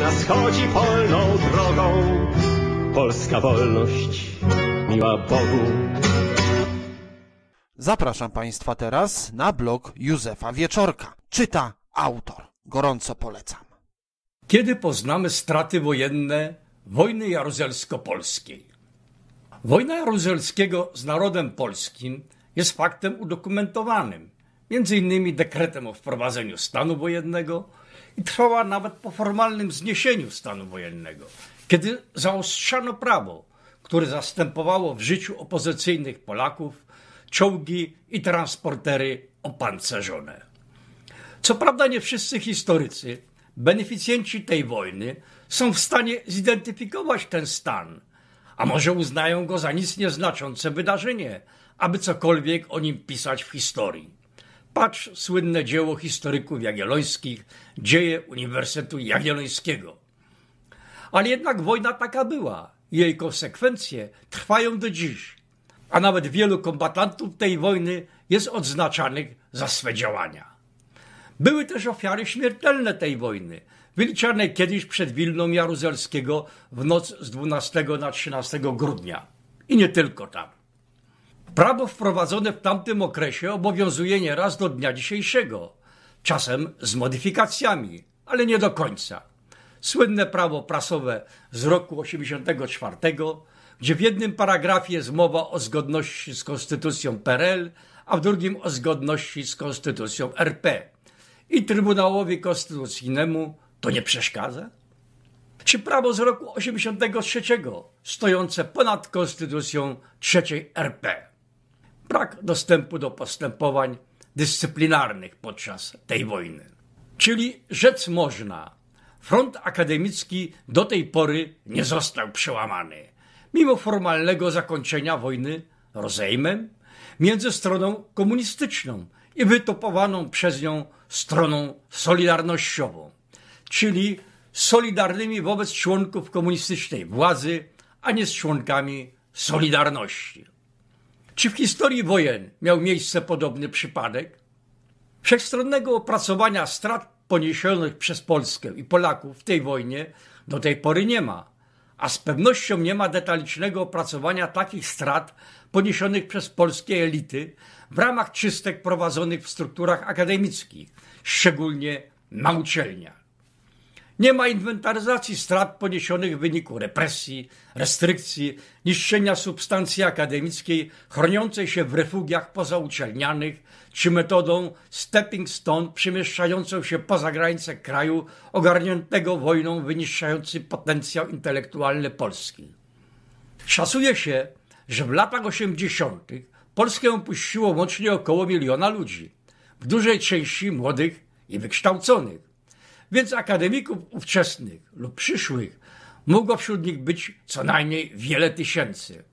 nas chodzi polną drogą. Polska wolność, miła Bogu. Zapraszam Państwa teraz na blog Józefa Wieczorka. Czyta autor. Gorąco polecam. Kiedy poznamy straty wojenne wojny jaruzelsko-polskiej? Wojna Jaruzelskiego z narodem polskim jest faktem udokumentowanym, między innymi dekretem o wprowadzeniu stanu wojennego i trwała nawet po formalnym zniesieniu stanu wojennego, kiedy zaostrzano prawo, które zastępowało w życiu opozycyjnych Polaków czołgi i transportery opancerzone. Co prawda nie wszyscy historycy, beneficjenci tej wojny, są w stanie zidentyfikować ten stan, a może uznają go za nic nieznaczące wydarzenie, aby cokolwiek o nim pisać w historii. Patrz słynne dzieło historyków jagiellońskich, dzieje Uniwersytetu Jagiellońskiego. Ale jednak wojna taka była. Jej konsekwencje trwają do dziś, a nawet wielu kombatantów tej wojny jest odznaczanych za swe działania. Były też ofiary śmiertelne tej wojny, wyliczane kiedyś przed Wilną Jaruzelskiego w noc z 12 na 13 grudnia. I nie tylko tam. Prawo wprowadzone w tamtym okresie obowiązuje nieraz do dnia dzisiejszego, czasem z modyfikacjami, ale nie do końca. Słynne prawo prasowe z roku 84, gdzie w jednym paragrafie jest mowa o zgodności z konstytucją PRL, a w drugim o zgodności z konstytucją RP. I Trybunałowi Konstytucyjnemu to nie przeszkadza? Czy prawo z roku 83, stojące ponad konstytucją III RP? brak dostępu do postępowań dyscyplinarnych podczas tej wojny. Czyli rzec można, front akademicki do tej pory nie został przełamany. Mimo formalnego zakończenia wojny rozejmem między stroną komunistyczną i wytopowaną przez nią stroną solidarnościową, czyli solidarnymi wobec członków komunistycznej władzy, a nie z członkami Solidarności. Czy w historii wojen miał miejsce podobny przypadek? Wszechstronnego opracowania strat poniesionych przez Polskę i Polaków w tej wojnie do tej pory nie ma, a z pewnością nie ma detalicznego opracowania takich strat poniesionych przez polskie elity w ramach czystek prowadzonych w strukturach akademickich, szczególnie na uczelniach. Nie ma inwentaryzacji strat poniesionych w wyniku represji, restrykcji, niszczenia substancji akademickiej chroniącej się w refugiach pozauczelnianych czy metodą stepping stone przemieszczającą się poza granice kraju ogarniętego wojną wyniszczający potencjał intelektualny Polski. Szacuje się, że w latach 80. Polskę opuściło łącznie około miliona ludzi, w dużej części młodych i wykształconych. Więc akademików ówczesnych lub przyszłych mogło wśród nich być co najmniej wiele tysięcy.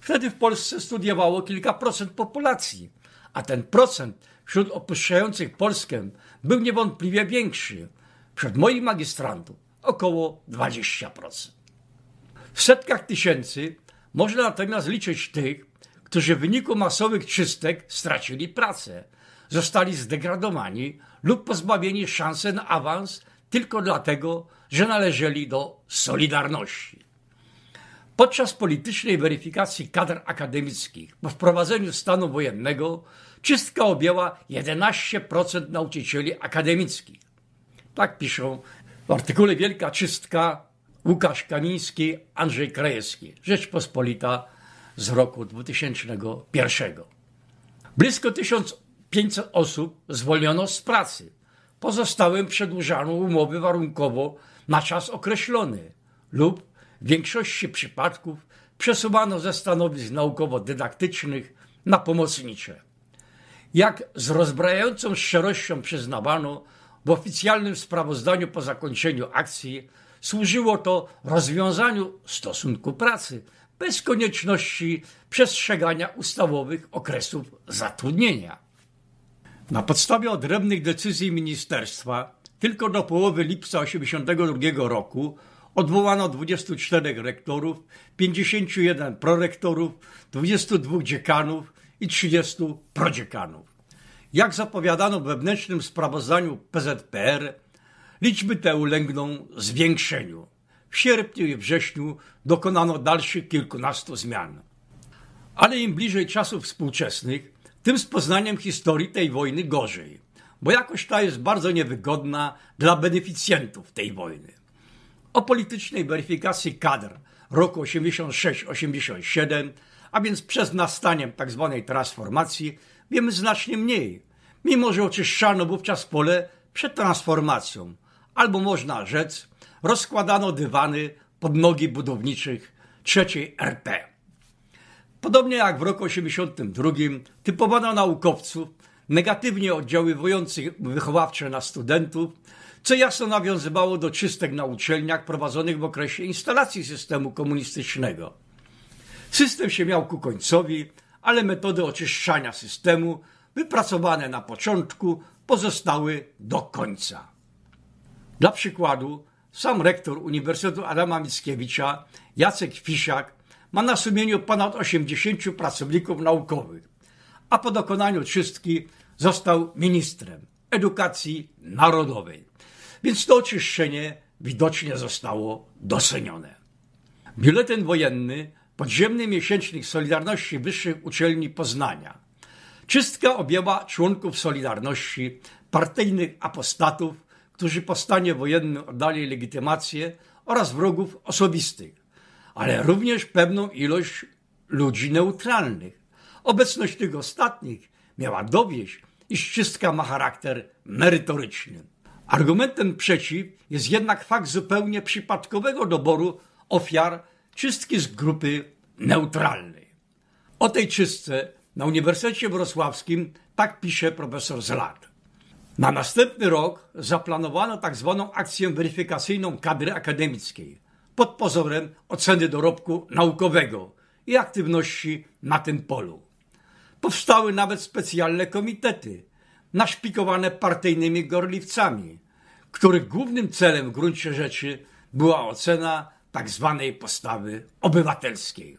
Wtedy w Polsce studiowało kilka procent populacji, a ten procent wśród opuszczających Polskę był niewątpliwie większy. Wśród moich magistrantów około 20%. W setkach tysięcy można natomiast liczyć tych, którzy w wyniku masowych czystek stracili pracę – zostali zdegradowani lub pozbawieni szansy na awans tylko dlatego, że należeli do Solidarności. Podczas politycznej weryfikacji kadr akademickich po wprowadzeniu stanu wojennego czystka objęła 11% nauczycieli akademickich. Tak piszą w artykule Wielka Czystka Łukasz Kamiński, Andrzej Krajewski, Rzeczpospolita z roku 2001. Blisko tysiąc 500 osób zwolniono z pracy. Pozostałym przedłużano umowy warunkowo na czas określony lub w większości przypadków przesuwano ze stanowisk naukowo-dydaktycznych na pomocnicze. Jak z rozbrajającą szczerością przyznawano, w oficjalnym sprawozdaniu po zakończeniu akcji służyło to rozwiązaniu stosunku pracy bez konieczności przestrzegania ustawowych okresów zatrudnienia. Na podstawie odrębnych decyzji ministerstwa tylko do połowy lipca 1982 roku odwołano 24 rektorów, 51 prorektorów, 22 dziekanów i 30 prodziekanów. Jak zapowiadano w wewnętrznym sprawozdaniu PZPR, liczby te ulegną zwiększeniu. W sierpniu i wrześniu dokonano dalszych kilkunastu zmian. Ale im bliżej czasów współczesnych, tym z poznaniem historii tej wojny gorzej, bo jakoś ta jest bardzo niewygodna dla beneficjentów tej wojny. O politycznej weryfikacji kadr roku 86-87, a więc przez nastaniem tzw. Tak transformacji, wiemy znacznie mniej, mimo że oczyszczano wówczas pole przed transformacją, albo można rzec, rozkładano dywany pod nogi budowniczych trzeciej RP. Podobnie jak w roku 82 typowano naukowców negatywnie oddziaływujących wychowawcze na studentów, co jasno nawiązywało do czystek na uczelniach prowadzonych w okresie instalacji systemu komunistycznego. System się miał ku końcowi, ale metody oczyszczania systemu, wypracowane na początku, pozostały do końca. Dla przykładu, sam rektor Uniwersytetu Adama Mickiewicza, Jacek Fisiak, ma na sumieniu ponad 80 pracowników naukowych, a po dokonaniu czystki został ministrem edukacji narodowej. Więc to oczyszczenie widocznie zostało docenione. Biuletyn wojenny podziemny miesięcznik Solidarności Wyższych Uczelni Poznania. Czystka objęła członków Solidarności, partyjnych apostatów, którzy po stanie wojennym oddali legitymację oraz wrogów osobistych, ale również pewną ilość ludzi neutralnych. Obecność tych ostatnich miała dowieść, iż czystka ma charakter merytoryczny. Argumentem przeciw jest jednak fakt zupełnie przypadkowego doboru ofiar czystki z grupy neutralnej. O tej czystce na Uniwersytecie Wrocławskim tak pisze profesor Zlat. Na następny rok zaplanowano tzw. Tak akcję weryfikacyjną kadry akademickiej – pod pozorem oceny dorobku naukowego i aktywności na tym polu. Powstały nawet specjalne komitety, naszpikowane partyjnymi gorliwcami, których głównym celem w gruncie rzeczy była ocena tzw. Tak postawy obywatelskiej.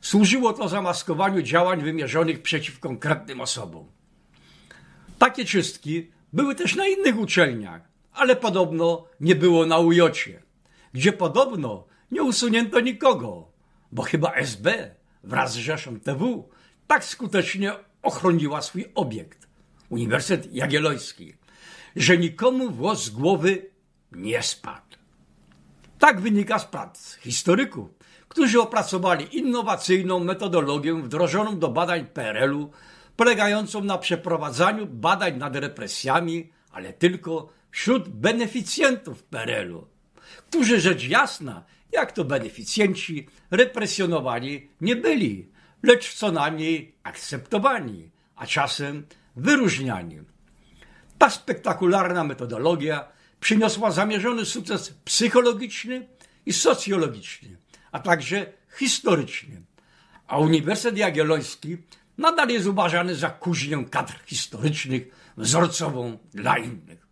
Służyło to zamaskowaniu działań wymierzonych przeciw konkretnym osobom. Takie czystki były też na innych uczelniach, ale podobno nie było na ujocie gdzie podobno nie usunięto nikogo, bo chyba SB wraz z Rzeszą TW tak skutecznie ochroniła swój obiekt, Uniwersytet Jagielloński, że nikomu włos z głowy nie spadł. Tak wynika z prac historyków, którzy opracowali innowacyjną metodologię wdrożoną do badań PRL-u, polegającą na przeprowadzaniu badań nad represjami, ale tylko wśród beneficjentów PRL-u, którzy rzecz jasna, jak to beneficjenci, represjonowani nie byli, lecz co najmniej akceptowani, a czasem wyróżniani. Ta spektakularna metodologia przyniosła zamierzony sukces psychologiczny i socjologiczny, a także historyczny. A Uniwersytet Jagielloński nadal jest uważany za kuźnię kadr historycznych, wzorcową dla innych.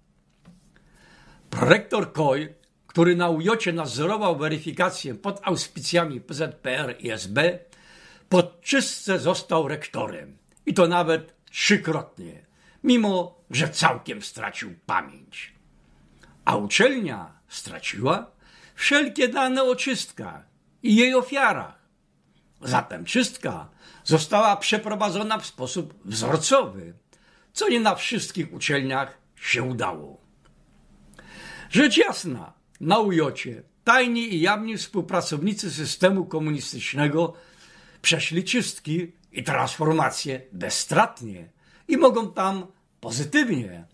Prorektor Koj który na ujocie nadzorował weryfikację pod auspicjami PZPR i SB, pod czystce został rektorem. I to nawet trzykrotnie, mimo że całkiem stracił pamięć. A uczelnia straciła wszelkie dane o czystkach i jej ofiarach. Zatem czystka została przeprowadzona w sposób wzorcowy, co nie na wszystkich uczelniach się udało. Rzecz jasna, na ujocie tajni i jawni współpracownicy systemu komunistycznego przeszli czystki i transformacje bezstratnie i mogą tam pozytywnie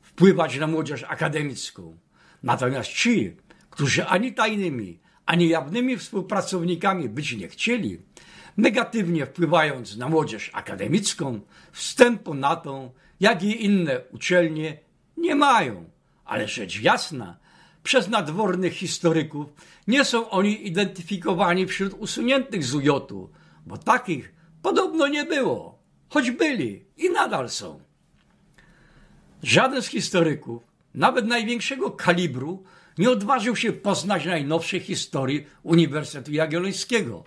wpływać na młodzież akademicką. Natomiast ci, którzy ani tajnymi, ani jawnymi współpracownikami być nie chcieli, negatywnie wpływając na młodzież akademicką, wstępu na tą, jak i inne uczelnie nie mają. Ale rzecz jasna, nadwornych historyków, nie są oni identyfikowani wśród usuniętych z uj bo takich podobno nie było, choć byli i nadal są. Żaden z historyków, nawet największego kalibru, nie odważył się poznać najnowszej historii Uniwersytetu Jagiellońskiego,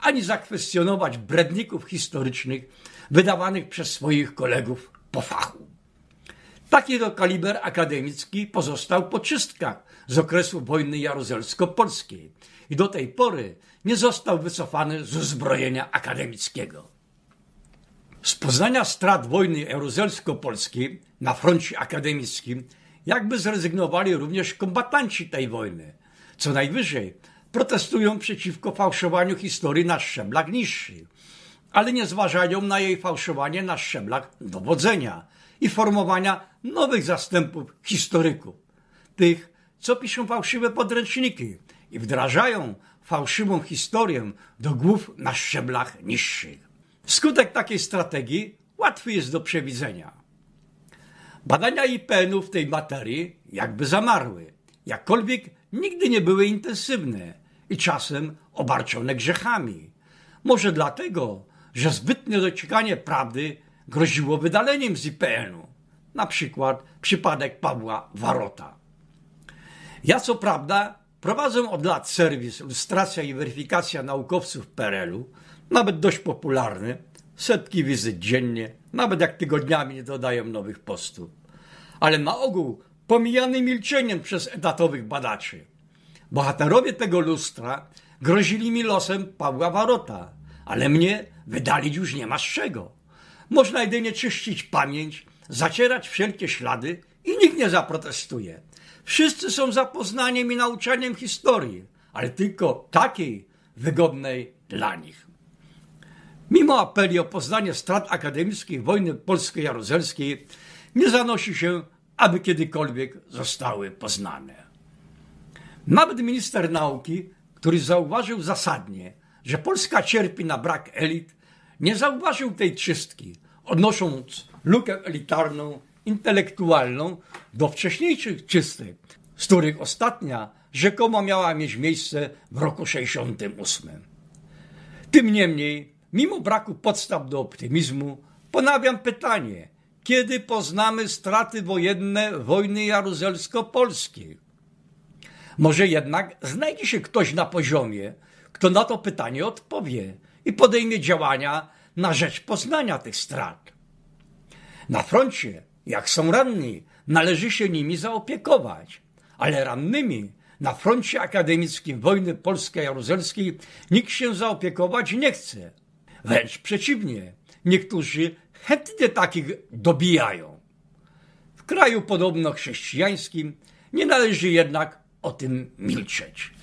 ani zakwestionować bredników historycznych wydawanych przez swoich kolegów po fachu. Takiego kaliber akademicki pozostał po czystkach z okresu wojny jaruzelsko-polskiej i do tej pory nie został wycofany z uzbrojenia akademickiego. Z poznania strat wojny jaruzelsko-polskiej na froncie akademickim jakby zrezygnowali również kombatanci tej wojny. Co najwyżej protestują przeciwko fałszowaniu historii na szczeblach niższych, ale nie zważają na jej fałszowanie na szczeblach dowodzenia – i formowania nowych zastępów historyków. Tych, co piszą fałszywe podręczniki i wdrażają fałszywą historię do głów na szczeblach niższych. Skutek takiej strategii łatwy jest do przewidzenia. Badania IPN-u w tej materii jakby zamarły, jakkolwiek nigdy nie były intensywne i czasem obarczone grzechami. Może dlatego, że zbytnie dociekanie prawdy groziło wydaleniem z IPN-u, na przykład przypadek Pawła Warota. Ja co prawda prowadzę od lat serwis Lustracja i Weryfikacja Naukowców PRL-u, nawet dość popularny, setki wizyt dziennie, nawet jak tygodniami nie dodają nowych postów, ale na ogół pomijany milczeniem przez etatowych badaczy. Bohaterowie tego lustra grozili mi losem Pawła Warota, ale mnie wydalić już nie ma z czego. Można jedynie czyścić pamięć, zacierać wszelkie ślady i nikt nie zaprotestuje. Wszyscy są za poznaniem i nauczaniem historii, ale tylko takiej wygodnej dla nich. Mimo apeli o poznanie strat akademickich wojny polsko-jaruzelskiej, nie zanosi się, aby kiedykolwiek zostały poznane. Nawet minister nauki, który zauważył zasadnie, że Polska cierpi na brak elit, nie zauważył tej czystki, odnosząc lukę elitarną, intelektualną do wcześniejszych czystek, z których ostatnia rzekomo miała mieć miejsce w roku 68. Tym niemniej, mimo braku podstaw do optymizmu, ponawiam pytanie, kiedy poznamy straty wojenne wojny jaruzelsko-polskiej? Może jednak znajdzie się ktoś na poziomie, kto na to pytanie odpowie i podejmie działania na rzecz poznania tych strat. Na froncie, jak są ranni, należy się nimi zaopiekować, ale rannymi na froncie akademickim wojny polsko-jaruzelskiej nikt się zaopiekować nie chce. Wręcz przeciwnie, niektórzy chętnie takich dobijają. W kraju podobno chrześcijańskim nie należy jednak o tym milczeć.